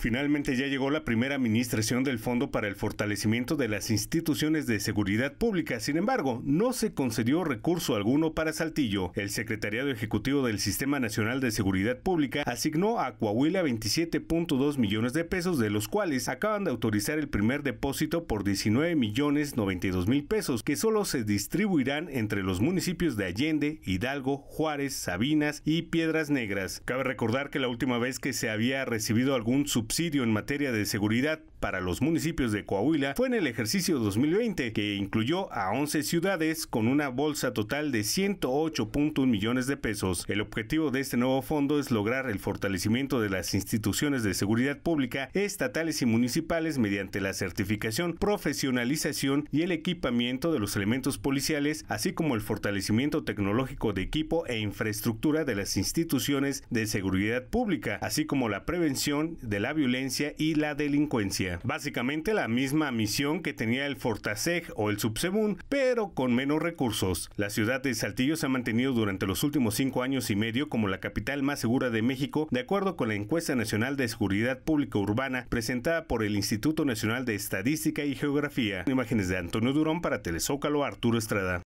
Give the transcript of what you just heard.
Finalmente ya llegó la primera administración del Fondo para el Fortalecimiento de las Instituciones de Seguridad Pública. Sin embargo, no se concedió recurso alguno para Saltillo. El Secretariado Ejecutivo del Sistema Nacional de Seguridad Pública asignó a Coahuila 27.2 millones de pesos, de los cuales acaban de autorizar el primer depósito por 19 millones 92 mil pesos, que solo se distribuirán entre los municipios de Allende, Hidalgo, Juárez, Sabinas y Piedras Negras. Cabe recordar que la última vez que se había recibido algún en materia de seguridad para los municipios de Coahuila fue en el ejercicio 2020, que incluyó a 11 ciudades con una bolsa total de 108.1 millones de pesos. El objetivo de este nuevo fondo es lograr el fortalecimiento de las instituciones de seguridad pública estatales y municipales mediante la certificación, profesionalización y el equipamiento de los elementos policiales, así como el fortalecimiento tecnológico de equipo e infraestructura de las instituciones de seguridad pública, así como la prevención de la violencia y la delincuencia. Básicamente la misma misión que tenía el Fortaseg o el Subsebún, pero con menos recursos. La ciudad de Saltillo se ha mantenido durante los últimos cinco años y medio como la capital más segura de México, de acuerdo con la encuesta nacional de seguridad pública urbana presentada por el Instituto Nacional de Estadística y Geografía. Imágenes de Antonio Durón para Telezócalo Arturo Estrada.